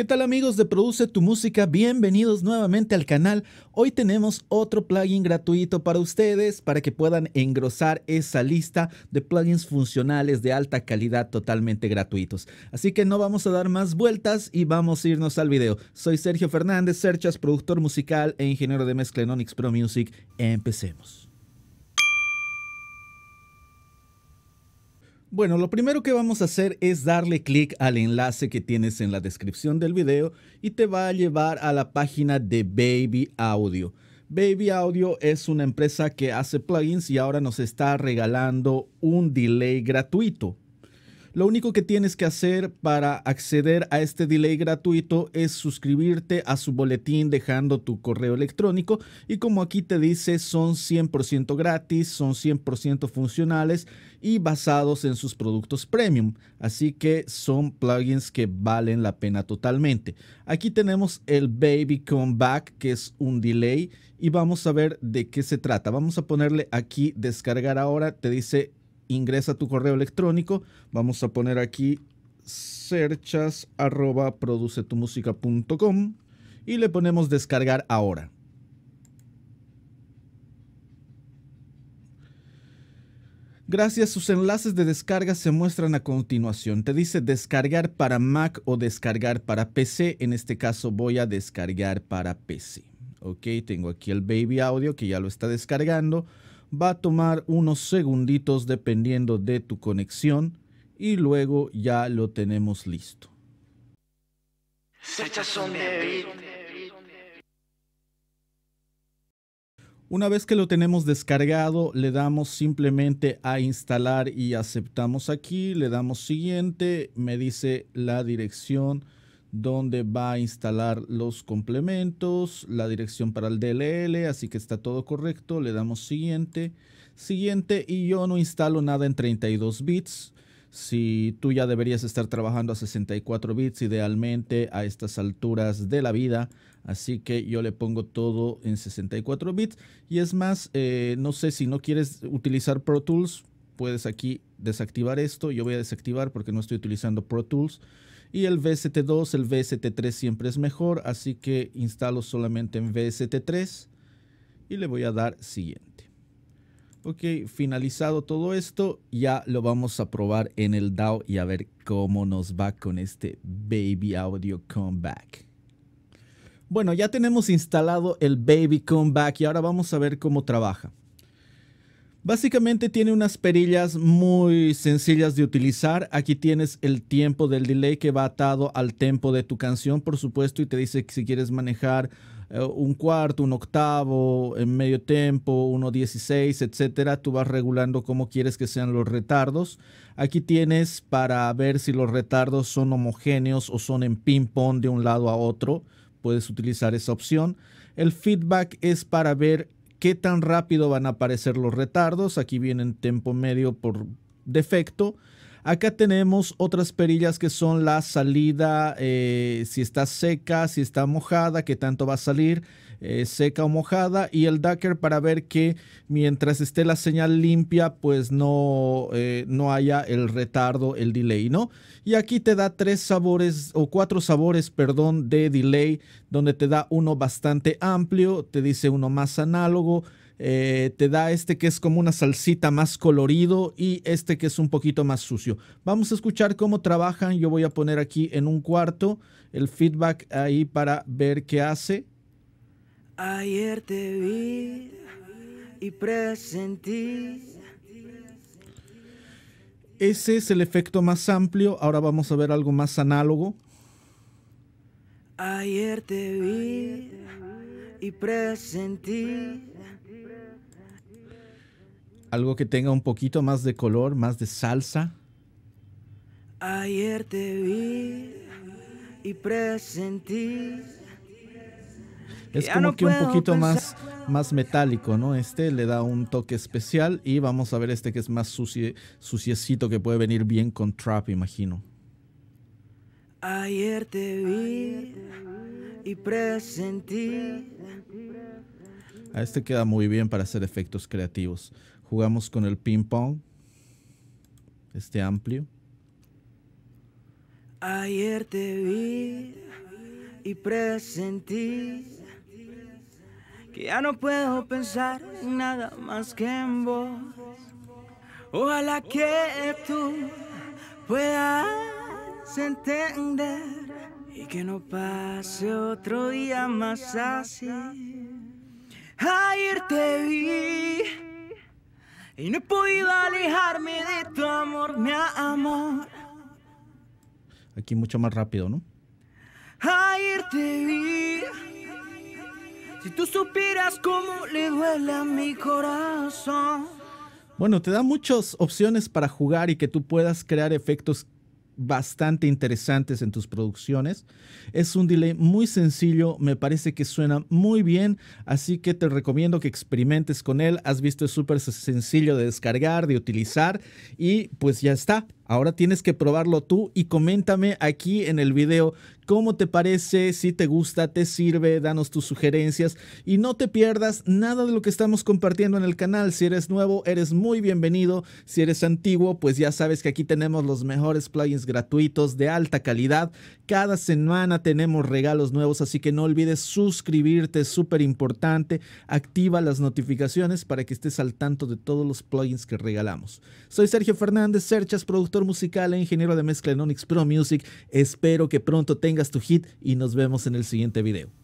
¿Qué tal amigos de Produce tu Música? Bienvenidos nuevamente al canal. Hoy tenemos otro plugin gratuito para ustedes para que puedan engrosar esa lista de plugins funcionales de alta calidad totalmente gratuitos. Así que no vamos a dar más vueltas y vamos a irnos al video. Soy Sergio Fernández, Serchas, productor musical e ingeniero de mezcla en Onyx Pro Music. Empecemos. Bueno, lo primero que vamos a hacer es darle clic al enlace que tienes en la descripción del video y te va a llevar a la página de Baby Audio. Baby Audio es una empresa que hace plugins y ahora nos está regalando un delay gratuito. Lo único que tienes que hacer para acceder a este delay gratuito es suscribirte a su boletín dejando tu correo electrónico y como aquí te dice son 100% gratis, son 100% funcionales y basados en sus productos premium. Así que son plugins que valen la pena totalmente. Aquí tenemos el Baby Comeback que es un delay y vamos a ver de qué se trata. Vamos a ponerle aquí descargar ahora, te dice ingresa tu correo electrónico. Vamos a poner aquí searchas@producetumusica.com y le ponemos descargar ahora. Gracias, sus enlaces de descarga se muestran a continuación. Te dice descargar para Mac o descargar para PC. En este caso voy a descargar para PC. Ok, tengo aquí el Baby Audio que ya lo está descargando va a tomar unos segunditos dependiendo de tu conexión y luego ya lo tenemos listo. Una vez que lo tenemos descargado, le damos simplemente a instalar y aceptamos aquí, le damos siguiente, me dice la dirección donde va a instalar los complementos, la dirección para el DLL, así que está todo correcto. Le damos siguiente, siguiente y yo no instalo nada en 32 bits. Si tú ya deberías estar trabajando a 64 bits idealmente a estas alturas de la vida, así que yo le pongo todo en 64 bits. Y es más, eh, no sé si no quieres utilizar Pro Tools, puedes aquí desactivar esto. Yo voy a desactivar porque no estoy utilizando Pro Tools. Y el VST2, el VST3 siempre es mejor, así que instalo solamente en VST3 y le voy a dar siguiente. Ok, finalizado todo esto, ya lo vamos a probar en el DAO y a ver cómo nos va con este Baby Audio Comeback. Bueno, ya tenemos instalado el Baby Comeback y ahora vamos a ver cómo trabaja. Básicamente tiene unas perillas muy sencillas de utilizar. Aquí tienes el tiempo del delay que va atado al tempo de tu canción, por supuesto, y te dice que si quieres manejar eh, un cuarto, un octavo, en medio tempo, uno dieciséis, etcétera, tú vas regulando cómo quieres que sean los retardos. Aquí tienes para ver si los retardos son homogéneos o son en ping-pong de un lado a otro. Puedes utilizar esa opción. El feedback es para ver qué tan rápido van a aparecer los retardos. Aquí vienen tiempo medio por defecto Acá tenemos otras perillas que son la salida, eh, si está seca, si está mojada, qué tanto va a salir, eh, seca o mojada, y el Ducker para ver que mientras esté la señal limpia, pues no, eh, no haya el retardo, el delay, ¿no? Y aquí te da tres sabores o cuatro sabores, perdón, de delay, donde te da uno bastante amplio, te dice uno más análogo, eh, te da este que es como una salsita más colorido y este que es un poquito más sucio. Vamos a escuchar cómo trabajan. Yo voy a poner aquí en un cuarto el feedback ahí para ver qué hace. Ayer te vi y presentí. Ese es el efecto más amplio. Ahora vamos a ver algo más análogo. Ayer te vi y presentí algo que tenga un poquito más de color, más de salsa. Ayer te vi y presentí. Es como que un poquito más, más metálico, ¿no? Este le da un toque especial y vamos a ver este que es más suciecito que puede venir bien con trap, imagino. Ayer te vi y presentí. A este queda muy bien para hacer efectos creativos. Jugamos con el ping pong. Este amplio. Ayer te vi y presentí que ya no puedo pensar nada más que en vos. Ojalá que tú puedas entender y que no pase otro día más así. Ayer te vi y no he podido alejarme de tu amor, mi amor. Aquí mucho más rápido, ¿no? a irte vi. Si tú supieras cómo le duele a mi corazón. Bueno, te da muchas opciones para jugar y que tú puedas crear efectos bastante interesantes en tus producciones. Es un delay muy sencillo, me parece que suena muy bien, así que te recomiendo que experimentes con él. Has visto, es súper sencillo de descargar, de utilizar y pues ya está. Ahora tienes que probarlo tú y coméntame aquí en el video cómo te parece, si te gusta, te sirve, danos tus sugerencias y no te pierdas nada de lo que estamos compartiendo en el canal. Si eres nuevo, eres muy bienvenido. Si eres antiguo, pues ya sabes que aquí tenemos los mejores plugins gratuitos de alta calidad. Cada semana tenemos regalos nuevos, así que no olvides suscribirte, es súper importante. Activa las notificaciones para que estés al tanto de todos los plugins que regalamos. Soy Sergio Fernández, Serchas, productor musical e ingeniero de mezcla en Onyx Pro Music. Espero que pronto tengas tu hit y nos vemos en el siguiente video.